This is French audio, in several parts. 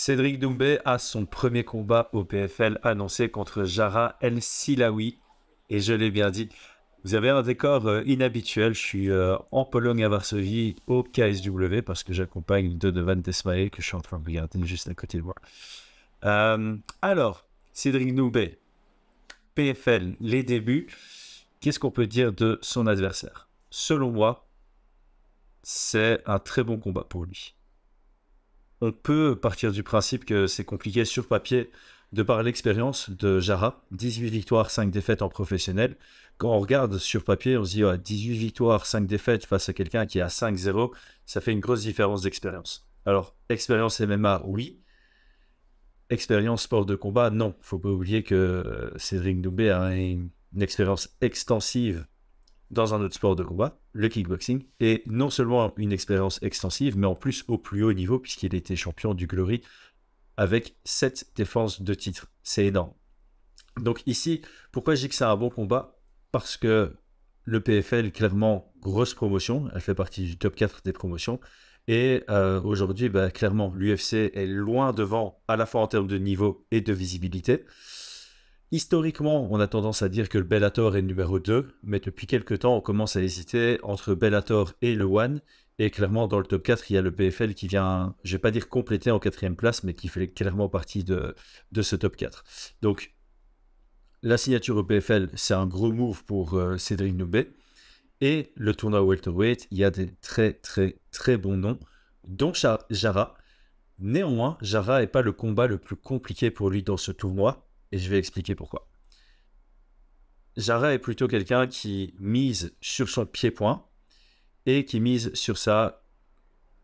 Cédric Doumbé a son premier combat au PFL annoncé contre Jara El Silawi. Et je l'ai bien dit, vous avez un décor euh, inhabituel. Je suis euh, en Pologne à Varsovie au KSW parce que j'accompagne Donovan Desmaye que je suis en train de regarder juste à côté de moi. Euh, alors, Cédric Doumbé, PFL, les débuts. Qu'est-ce qu'on peut dire de son adversaire Selon moi, c'est un très bon combat pour lui on peut partir du principe que c'est compliqué sur papier de par l'expérience de Jara, 18 victoires, 5 défaites en professionnel. Quand on regarde sur papier, on se dit 18 victoires, 5 défaites face à quelqu'un qui a à 5-0, ça fait une grosse différence d'expérience. Alors, expérience MMA, oui. Expérience sport de combat, non. Faut pas oublier que euh, Cédric Doumbé a une expérience extensive dans un autre sport de combat, le kickboxing, et non seulement une expérience extensive, mais en plus au plus haut niveau, puisqu'il était champion du Glory avec 7 défenses de titre. C'est énorme. Donc ici, pourquoi je dis que c'est un bon combat Parce que le PFL, clairement, grosse promotion, elle fait partie du top 4 des promotions. Et euh, aujourd'hui, bah, clairement, l'UFC est loin devant, à la fois en termes de niveau et de visibilité. Historiquement, on a tendance à dire que le Bellator est le numéro 2, mais depuis quelques temps, on commence à hésiter entre Bellator et le One. Et clairement, dans le top 4, il y a le PFL qui vient, je vais pas dire compléter en quatrième place, mais qui fait clairement partie de, ce top 4. Donc, la signature au PFL, c'est un gros move pour euh, Cédric Noubet. Et le tournoi welterweight, il y a des très très très bons noms, dont Jara. Néanmoins, Jara n'est pas le combat le plus compliqué pour lui dans ce tournoi, et je vais expliquer pourquoi. Jara est plutôt quelqu'un qui mise sur son pied-point et qui mise sur sa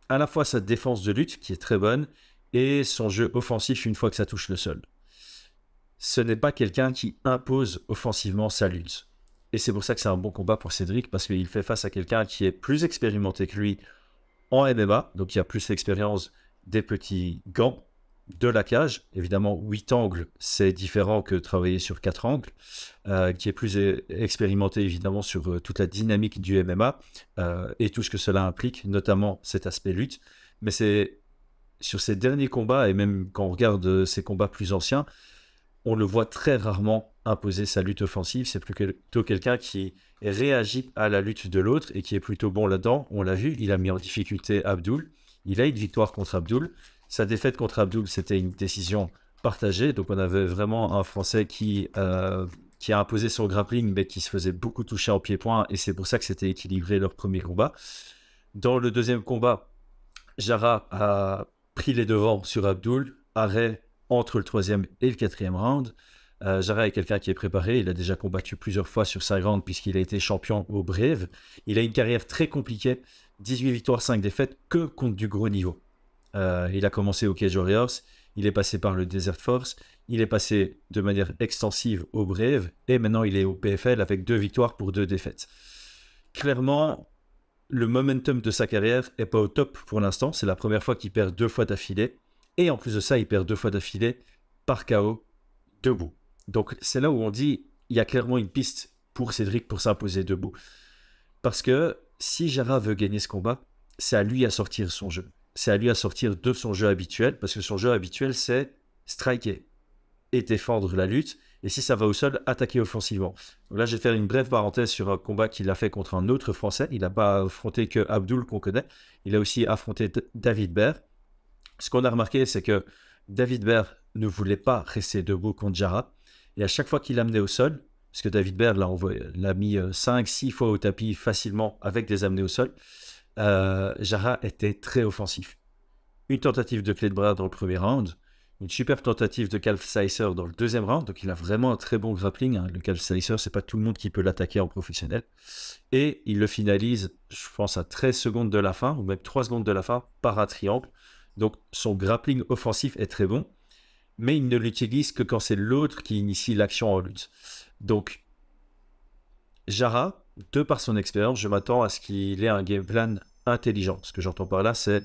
à la fois sa défense de lutte qui est très bonne et son jeu offensif une fois que ça touche le sol. Ce n'est pas quelqu'un qui impose offensivement sa lutte. Et c'est pour ça que c'est un bon combat pour Cédric parce qu'il fait face à quelqu'un qui est plus expérimenté que lui en MMA, donc il a plus l'expérience des petits gants de la cage. Évidemment, 8 angles, c'est différent que travailler sur 4 angles, euh, qui est plus euh, expérimenté évidemment sur euh, toute la dynamique du MMA et tout ce que cela implique, notamment cet aspect lutte. Mais c'est sur ces derniers combats, et même quand on regarde ces combats plus anciens, on le voit très rarement imposer sa lutte offensive. C'est plutôt quelqu'un qui réagit à la lutte de l'autre et qui est plutôt bon là-dedans. On l'a vu, il a mis en difficulté Abdul. Il a une victoire contre Abdul. Sa défaite contre Abdul, c'était une décision partagée. Donc on avait vraiment un Français qui, euh, qui a imposé son grappling, mais qui se faisait beaucoup toucher en pied-point. Et c'est pour ça que c'était équilibré leur premier combat. Dans le deuxième combat, Jara a pris les devants sur Abdul. Arrêt entre le troisième et le quatrième round. Euh, Jara est quelqu'un qui est préparé. Il a déjà combattu plusieurs fois sur sa grande puisqu'il a été champion au Brave. Il a une carrière très compliquée. 18 victoires, 5 défaites, que contre du gros niveau. Euh, il a commencé au Cage Warriors, il est passé par le Desert Force, il est passé de manière extensive au Brave, et maintenant il est au PFL avec deux victoires pour deux défaites. Clairement, le momentum de sa carrière est pas au top pour l'instant. C'est la première fois qu'il perd deux fois d'affilée. Et en plus de ça, il perd deux fois d'affilée par KO debout. Donc c'est là où on dit il y a clairement une piste pour Cédric pour s'imposer debout. Parce que si Jara veut gagner ce combat, c'est à lui à sortir son jeu c'est à lui à sortir de son jeu habituel, parce que son jeu habituel, c'est striker et défendre la lutte. Et si ça va au sol, attaquer offensivement. là, je vais faire une brève parenthèse sur un combat qu'il a fait contre un autre Français. Il n'a pas affronté que Abdul qu'on connaît. Il a aussi affronté David Ber. Ce qu'on a remarqué, c'est que David Ber ne voulait pas rester debout contre Jara. Et à chaque fois qu'il l'amenait au sol, parce que David Baird l'a mis 5-6 euh, fois au tapis facilement avec des amenés au sol, euh, Jara était très offensif. Une tentative de clé de bras dans le premier round, une superbe tentative de Calf Slicer dans le deuxième round, donc il a vraiment un très bon grappling. Hein. Le Calf Slicer, c'est pas tout le monde qui peut l'attaquer en professionnel. Et il le finalise, je pense, à 13 secondes de la fin, ou même 3 secondes de la fin, par un triangle. Donc son grappling offensif est très bon, mais il ne l'utilise que quand c'est l'autre qui initie l'action en lutte. Donc Jara, de par son expérience, je m'attends à ce qu'il ait un game plan intelligent. Ce que j'entends par là, c'est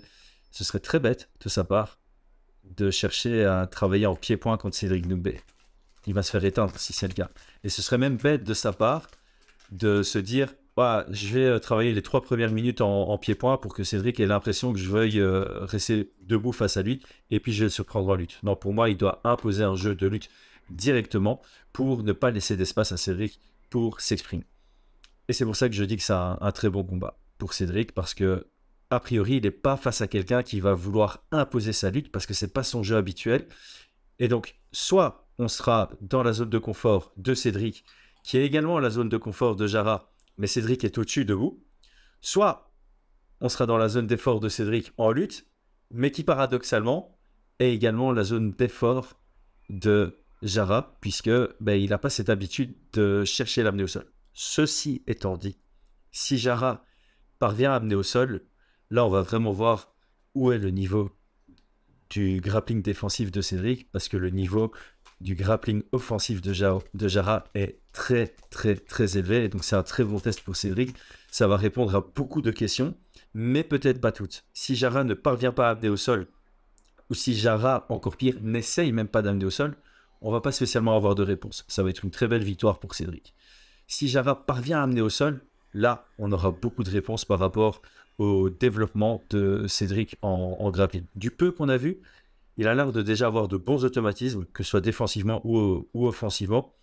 ce serait très bête de sa part de chercher à travailler en pied-point contre Cédric Numbé. Il va se faire éteindre si c'est le cas. Et ce serait même bête de sa part de se dire ah, je vais euh, travailler les trois premières minutes en, pied-point pour que Cédric ait l'impression que je veuille euh, rester debout face à lui et puis je vais le surprendre en lutte. Non, pour moi, il doit imposer un jeu de lutte directement pour ne pas laisser d'espace à Cédric pour s'exprimer. Et c'est pour ça que je dis que c'est un très bon combat pour Cédric parce que a priori, il n'est pas face à quelqu'un qui va vouloir imposer sa lutte parce que c'est pas son jeu habituel. Et donc, soit on sera dans la zone de confort de Cédric, qui est également la zone de confort de Jara, mais Cédric est au-dessus de vous. Soit on sera dans la zone d'effort de Cédric en lutte, mais qui paradoxalement est également la zone d'effort de Jara, puisque ben, il n'a pas cette habitude de chercher l'amener au sol. Ceci étant dit, si Jara parvient à amener au sol, là, on va vraiment voir où est le niveau du grappling défensif de Cédric, parce que le niveau du grappling offensif de, Jara est très, très, très élevé. Et donc, c'est un très bon test pour Cédric. Ça va répondre à beaucoup de questions, mais peut-être pas toutes. Si Jara ne parvient pas à amener au sol, ou si Jara, encore pire, n'essaye même pas d'amener au sol, on va pas spécialement avoir de réponse. Ça va être une très belle victoire pour Cédric. Si Jara parvient à amener au sol, Là, on aura beaucoup de réponses par rapport au développement de Cédric en, en grappling. Du peu qu'on a vu, il a l'air de déjà avoir de bons automatismes, que ce soit défensivement ou, offensivement.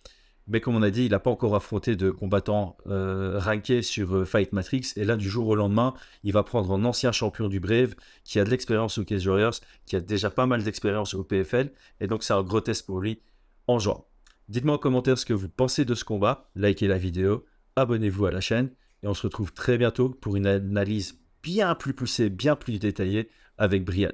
Mais comme on a dit, il n'a pas encore affronté de combattants euh, rankés sur euh, Fight Matrix. Et là, du jour au lendemain, il va prendre un ancien champion du Brave qui a de l'expérience au Cage Warriors, qui a déjà pas mal d'expérience au PFL. Et donc, c'est un gros test pour lui en juin. Dites-moi en commentaire ce que vous pensez de ce combat. Likez la vidéo abonnez-vous à la chaîne et on se retrouve très bientôt pour une analyse bien plus poussée, bien plus détaillée avec Brian.